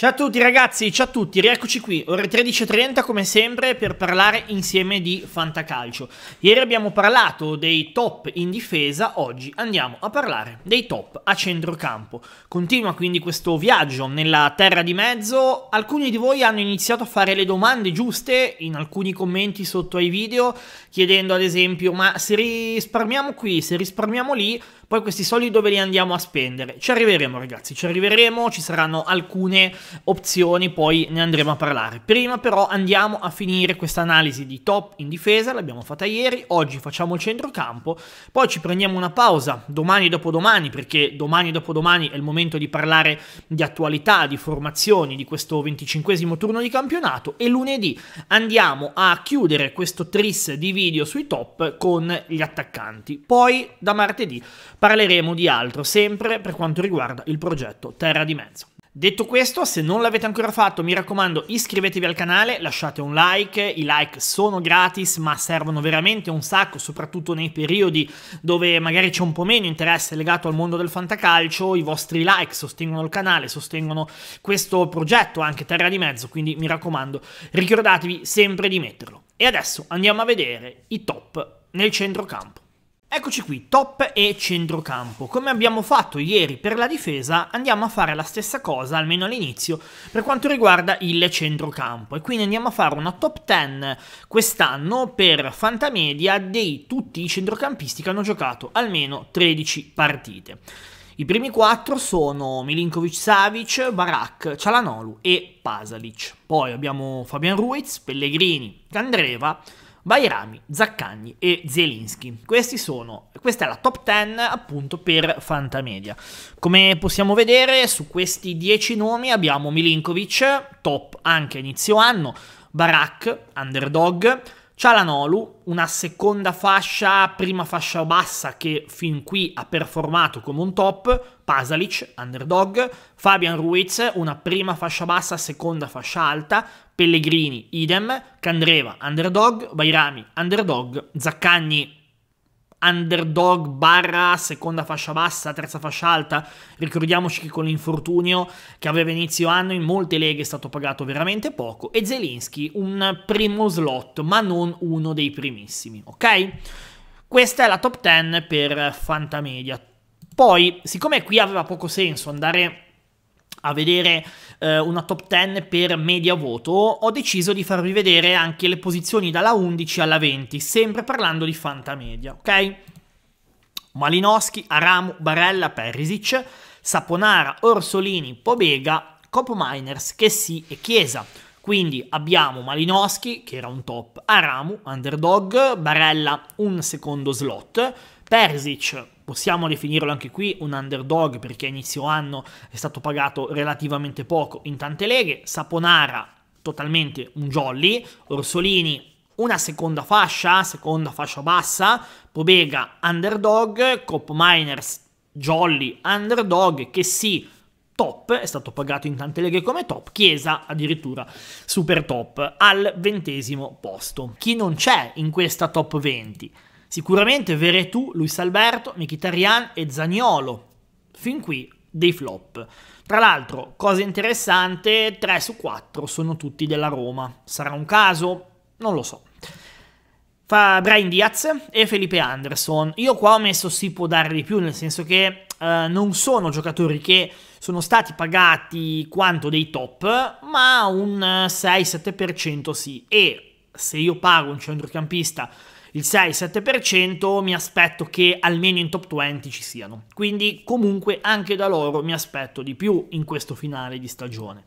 Ciao a tutti ragazzi, ciao a tutti, rieccoci qui, ore 13.30 come sempre per parlare insieme di fantacalcio. Ieri abbiamo parlato dei top in difesa, oggi andiamo a parlare dei top a centrocampo. Continua quindi questo viaggio nella terra di mezzo, alcuni di voi hanno iniziato a fare le domande giuste in alcuni commenti sotto ai video, chiedendo ad esempio ma se risparmiamo qui, se risparmiamo lì poi questi soldi dove li andiamo a spendere? Ci arriveremo ragazzi, ci arriveremo, ci saranno alcune opzioni, poi ne andremo a parlare. Prima però andiamo a finire questa analisi di top in difesa, l'abbiamo fatta ieri, oggi facciamo il centrocampo, poi ci prendiamo una pausa domani e dopodomani, perché domani e dopodomani è il momento di parlare di attualità, di formazioni, di questo 25 turno di campionato e lunedì andiamo a chiudere questo tris di video sui top con gli attaccanti. Poi da martedì parleremo di altro, sempre per quanto riguarda il progetto Terra di Mezzo. Detto questo, se non l'avete ancora fatto, mi raccomando, iscrivetevi al canale, lasciate un like, i like sono gratis, ma servono veramente un sacco, soprattutto nei periodi dove magari c'è un po' meno interesse legato al mondo del fantacalcio, i vostri like sostengono il canale, sostengono questo progetto, anche Terra di Mezzo, quindi mi raccomando, ricordatevi sempre di metterlo. E adesso andiamo a vedere i top nel centrocampo. Eccoci qui, top e centrocampo. Come abbiamo fatto ieri per la difesa, andiamo a fare la stessa cosa, almeno all'inizio, per quanto riguarda il centrocampo. E quindi andiamo a fare una top 10 quest'anno per Fantamedia dei tutti i centrocampisti che hanno giocato almeno 13 partite. I primi 4 sono Milinkovic Savic, Barak, Cialanolu e Pasalic. Poi abbiamo Fabian Ruiz, Pellegrini, Candreva, Bairami, Zaccagni e Zielinski. Questi sono, questa è la top 10 appunto per Fantamedia. Come possiamo vedere su questi 10 nomi abbiamo Milinkovic, top anche inizio anno, Barak, underdog, Cialanolu, una seconda fascia, prima fascia bassa che fin qui ha performato come un top, Pasalic, underdog, Fabian Ruiz, una prima fascia bassa, seconda fascia alta, Pellegrini, idem, Candreva, underdog, Bairami, underdog, Zaccagni, underdog barra seconda fascia bassa, terza fascia alta. Ricordiamoci che con l'infortunio che aveva inizio anno in molte leghe è stato pagato veramente poco e Zelinski un primo slot, ma non uno dei primissimi, ok? Questa è la top 10 per Fantamedia. Poi, siccome qui aveva poco senso andare a vedere eh, una top 10 per media voto, ho deciso di farvi vedere anche le posizioni dalla 11 alla 20, sempre parlando di Fantamedia, ok? Malinowski, Aramu, Barella, Perisic, Saponara, Orsolini, Pobega, Copominers, Chessy e Chiesa. Quindi abbiamo Malinowski, che era un top, Aramu, underdog, Barella, un secondo slot, Perisic, possiamo definirlo anche qui un underdog perché a inizio anno è stato pagato relativamente poco in tante leghe, Saponara totalmente un jolly, Orsolini una seconda fascia, seconda fascia bassa, Pobega underdog, Cop Miners jolly underdog che sì top, è stato pagato in tante leghe come top, Chiesa addirittura super top al ventesimo posto. Chi non c'è in questa top 20? Sicuramente Veretù, Luis Alberto, Mkhitaryan e Zagnolo. Fin qui dei flop. Tra l'altro, cosa interessante, 3 su 4 sono tutti della Roma. Sarà un caso? Non lo so. Fa Brian Diaz e Felipe Anderson. Io qua ho messo si può dare di più, nel senso che eh, non sono giocatori che sono stati pagati quanto dei top, ma un 6-7% eh, sì. E se io pago un centrocampista il 6-7%, mi aspetto che almeno in top 20 ci siano. Quindi comunque anche da loro mi aspetto di più in questo finale di stagione.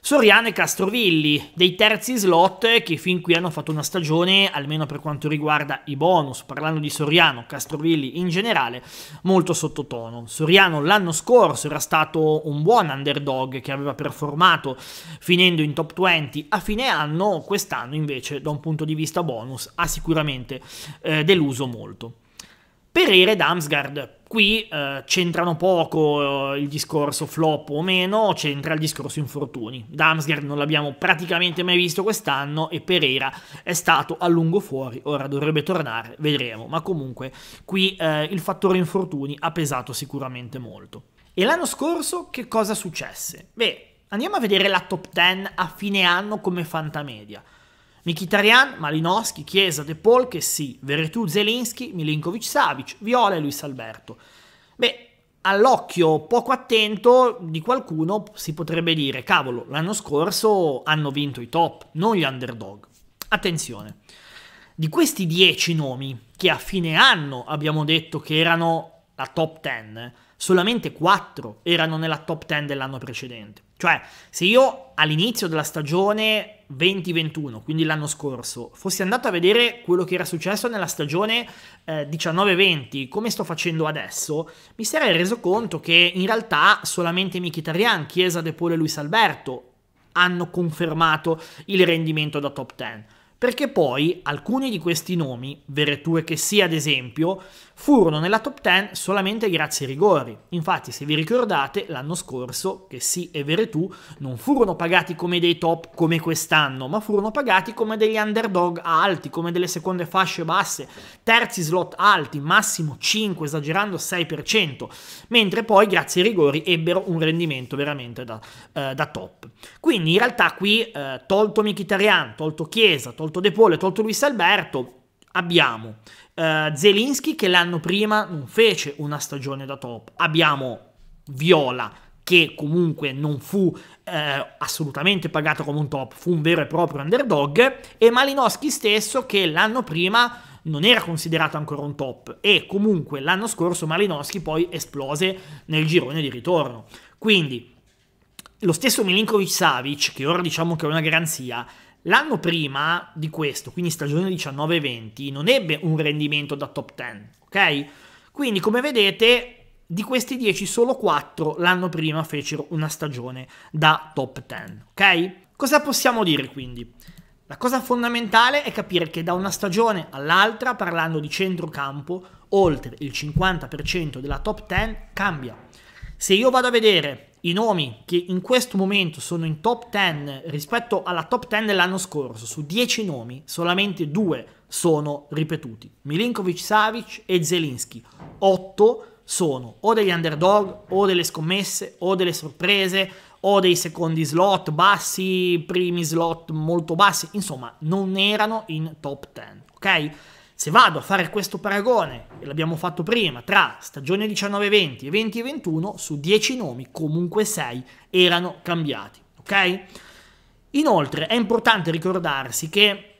Soriano e Castrovilli, dei terzi slot che fin qui hanno fatto una stagione, almeno per quanto riguarda i bonus, parlando di Soriano, Castrovilli in generale, molto sottotono. Soriano l'anno scorso era stato un buon underdog che aveva performato finendo in top 20 a fine anno, quest'anno invece da un punto di vista bonus ha sicuramente eh, deluso molto. Pereira ed Amsgard Qui eh, c'entrano poco eh, il discorso flop o meno, c'entra il discorso infortuni. Damsgaard non l'abbiamo praticamente mai visto quest'anno e Pereira è stato a lungo fuori, ora dovrebbe tornare, vedremo. Ma comunque qui eh, il fattore infortuni ha pesato sicuramente molto. E l'anno scorso che cosa successe? Beh, andiamo a vedere la top 10 a fine anno come fantamedia. Mkhitaryan, Malinowski, Chiesa, De Paul, che sì, Veretù, Zelinski, Milinkovic, Savic, Viola e Luis Alberto. Beh, all'occhio poco attento di qualcuno si potrebbe dire, cavolo, l'anno scorso hanno vinto i top, non gli underdog. Attenzione, di questi dieci nomi che a fine anno abbiamo detto che erano la top 10, solamente quattro erano nella top 10 dell'anno precedente. Cioè, se io all'inizio della stagione 2021, quindi l'anno scorso, fossi andato a vedere quello che era successo nella stagione eh, 19-20, come sto facendo adesso, mi sarei reso conto che in realtà solamente Mkhitaryan, Chiesa, De Pole e Luis Alberto hanno confermato il rendimento da top 10. Perché poi alcuni di questi nomi, Veretue che sia ad esempio, furono nella top 10 solamente grazie ai rigori. Infatti, se vi ricordate, l'anno scorso, che sì e Veretù, non furono pagati come dei top come quest'anno, ma furono pagati come degli underdog alti, come delle seconde fasce basse, terzi slot alti, massimo 5, esagerando 6%, mentre poi grazie ai rigori ebbero un rendimento veramente da, eh, da top. Quindi in realtà qui, eh, tolto Michitarian, tolto Chiesa, tolto De Pole, tolto Luis Alberto, abbiamo Uh, Zelinski che l'anno prima non fece una stagione da top. Abbiamo Viola che comunque non fu eh, assolutamente pagato come un top, fu un vero e proprio underdog, e Malinowski stesso che l'anno prima non era considerato ancora un top e comunque l'anno scorso Malinowski poi esplose nel girone di ritorno. Quindi lo stesso Milinkovic Savic, che ora diciamo che è una garanzia, L'anno prima di questo, quindi stagione 19-20, non ebbe un rendimento da top 10, ok? Quindi come vedete di questi 10 solo 4 l'anno prima fecero una stagione da top 10, ok? Cosa possiamo dire quindi? La cosa fondamentale è capire che da una stagione all'altra, parlando di centrocampo, oltre il 50% della top 10 cambia. Se io vado a vedere i nomi che in questo momento sono in top 10 rispetto alla top 10 dell'anno scorso, su 10 nomi, solamente due sono ripetuti. Milinkovic, Savic e Zelinski. 8 sono o degli underdog, o delle scommesse, o delle sorprese, o dei secondi slot bassi, primi slot molto bassi, insomma non erano in top 10, ok? Se vado a fare questo paragone, e l'abbiamo fatto prima, tra stagione 19-20 e 20-21, su 10 nomi comunque 6 erano cambiati, ok? Inoltre è importante ricordarsi che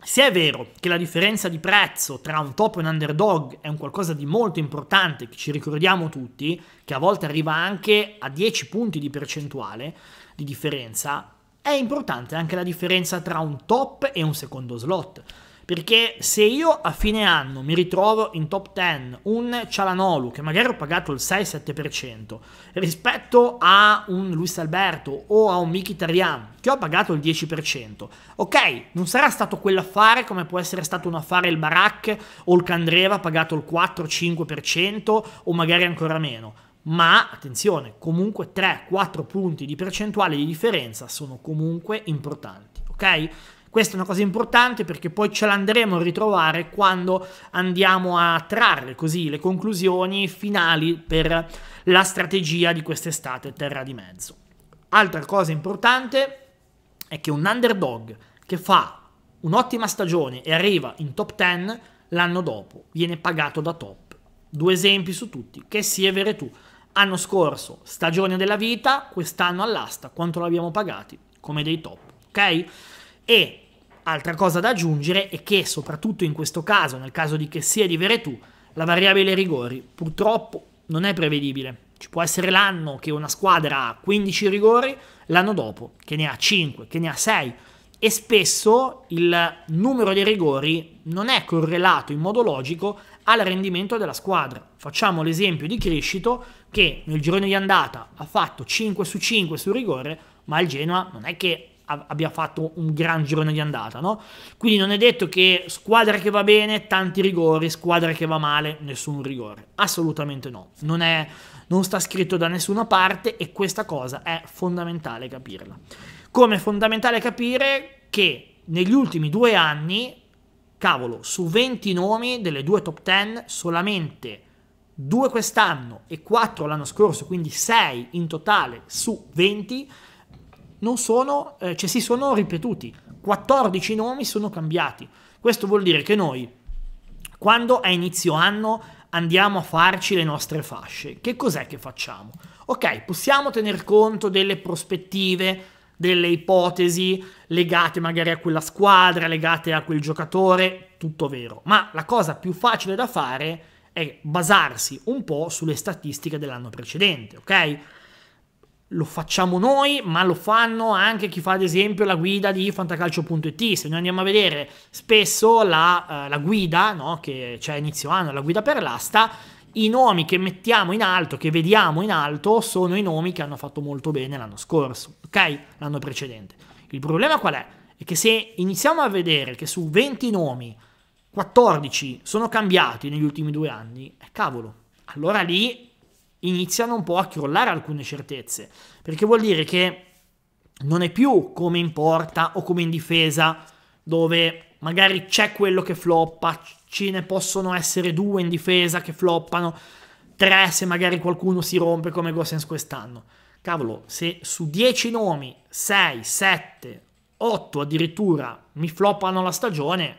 se è vero che la differenza di prezzo tra un top e un underdog è un qualcosa di molto importante, che ci ricordiamo tutti, che a volte arriva anche a 10 punti di percentuale di differenza, è importante anche la differenza tra un top e un secondo slot. Perché se io a fine anno mi ritrovo in top 10 un Cialanolu che magari ho pagato il 6-7% rispetto a un Luis Alberto o a un Mkhitaryan che ho pagato il 10%, ok, non sarà stato quell'affare come può essere stato un affare il Barak o il Candreva pagato il 4-5% o magari ancora meno, ma attenzione, comunque 3-4 punti di percentuale di differenza sono comunque importanti, ok? Questa è una cosa importante perché poi ce l'andremo a ritrovare quando andiamo a trarre così le conclusioni finali per la strategia di quest'estate terra di mezzo. Altra cosa importante è che un underdog che fa un'ottima stagione e arriva in top 10 l'anno dopo viene pagato da top. Due esempi su tutti, che si è sia Veretù. Anno scorso, stagione della vita, quest'anno all'asta, quanto l'abbiamo pagati? Come dei top, ok? E altra cosa da aggiungere è che soprattutto in questo caso, nel caso di che sia di Veretù, la variabile rigori purtroppo non è prevedibile. Ci può essere l'anno che una squadra ha 15 rigori, l'anno dopo che ne ha 5, che ne ha 6 e spesso il numero dei rigori non è correlato in modo logico al rendimento della squadra. Facciamo l'esempio di Crescito che nel girone di andata ha fatto 5 su 5 sul rigore, ma il Genoa non è che abbia fatto un gran girone di andata, no? Quindi non è detto che squadra che va bene, tanti rigori, squadra che va male, nessun rigore. Assolutamente no. Non, è, non sta scritto da nessuna parte e questa cosa è fondamentale capirla. Come è fondamentale capire che negli ultimi due anni, cavolo, su 20 nomi delle due top 10, solamente Due quest'anno e quattro l'anno scorso, quindi sei in totale su 20, non sono, eh, cioè si sono ripetuti. 14 nomi sono cambiati. Questo vuol dire che noi, quando a inizio anno andiamo a farci le nostre fasce, che cos'è che facciamo? Ok, possiamo tener conto delle prospettive, delle ipotesi legate magari a quella squadra, legate a quel giocatore, tutto vero, ma la cosa più facile da fare è basarsi un po' sulle statistiche dell'anno precedente, ok? lo facciamo noi, ma lo fanno anche chi fa ad esempio la guida di fantacalcio.it. Se noi andiamo a vedere spesso la, eh, la guida no, che c'è a inizio anno, la guida per l'asta, i nomi che mettiamo in alto, che vediamo in alto, sono i nomi che hanno fatto molto bene l'anno scorso, ok? L'anno precedente. Il problema qual è? È che se iniziamo a vedere che su 20 nomi 14 sono cambiati negli ultimi due anni, eh, cavolo, allora lì iniziano un po' a crollare alcune certezze, perché vuol dire che non è più come in porta o come in difesa, dove magari c'è quello che floppa, ce ne possono essere due in difesa che floppano, tre se magari qualcuno si rompe come Gossens quest'anno. Cavolo, se su 10 nomi 6, 7, 8 addirittura mi floppano la stagione,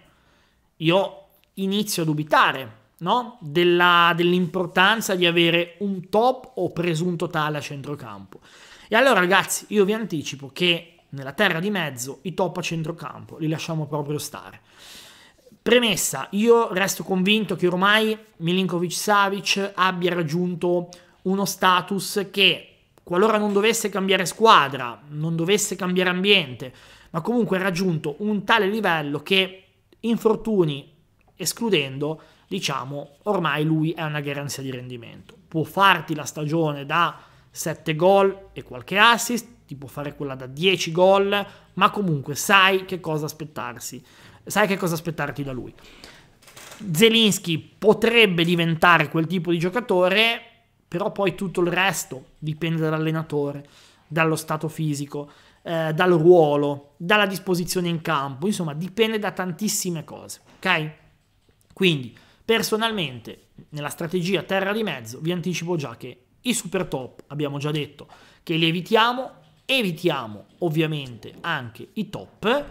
io inizio a dubitare no? dell'importanza di avere un top o presunto tale a centrocampo. E allora ragazzi, io vi anticipo che nella terra di mezzo i top a centrocampo li lasciamo proprio stare. Premessa, io resto convinto che ormai Milinkovic Savic abbia raggiunto uno status che qualora non dovesse cambiare squadra, non dovesse cambiare ambiente, ma comunque ha raggiunto un tale livello che infortuni escludendo diciamo, ormai lui è una garanzia di rendimento. Può farti la stagione da 7 gol e qualche assist, ti può fare quella da 10 gol, ma comunque sai che cosa aspettarsi, sai che cosa aspettarti da lui. Zelinski potrebbe diventare quel tipo di giocatore, però poi tutto il resto dipende dall'allenatore, dallo stato fisico, eh, dal ruolo, dalla disposizione in campo, insomma dipende da tantissime cose, ok? Quindi Personalmente, nella strategia terra di mezzo, vi anticipo già che i super top, abbiamo già detto, che li evitiamo, evitiamo ovviamente anche i top.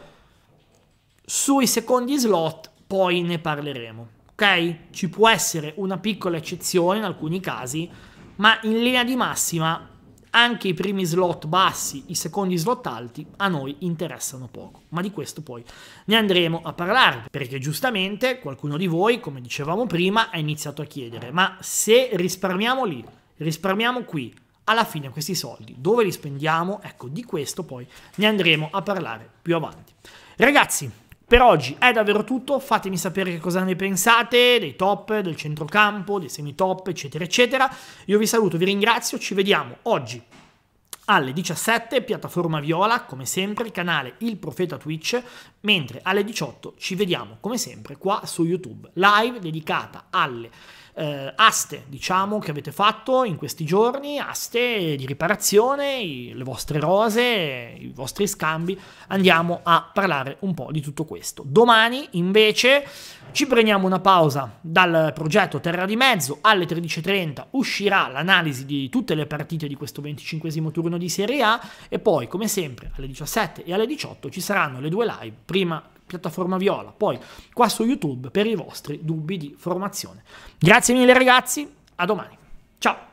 Sui secondi slot poi ne parleremo, ok? Ci può essere una piccola eccezione in alcuni casi, ma in linea di massima anche i primi slot bassi, i secondi slot alti a noi interessano poco, ma di questo poi ne andremo a parlare, perché giustamente qualcuno di voi, come dicevamo prima, ha iniziato a chiedere, ma se risparmiamo lì, risparmiamo qui, alla fine questi soldi dove li spendiamo? Ecco, di questo poi ne andremo a parlare più avanti. Ragazzi, per oggi è davvero tutto, fatemi sapere che cosa ne pensate dei top, del centrocampo, dei semitop, eccetera, eccetera. Io vi saluto, vi ringrazio, ci vediamo oggi alle 17, piattaforma viola, come sempre, il canale Il Profeta Twitch, mentre alle 18 ci vediamo, come sempre, qua su YouTube, live dedicata alle eh, aste, diciamo, che avete fatto in questi giorni, aste di riparazione, i, le vostre rose, i vostri scambi. Andiamo a parlare un po' di tutto questo. Domani, invece, ci prendiamo una pausa dal progetto Terra di Mezzo. Alle 13.30 uscirà l'analisi di tutte le partite di questo 25 turno di Serie A e poi, come sempre, alle 17 e alle 18 ci saranno le due live, prima piattaforma viola, poi qua su YouTube per i vostri dubbi di formazione. Grazie mille ragazzi, a domani. Ciao!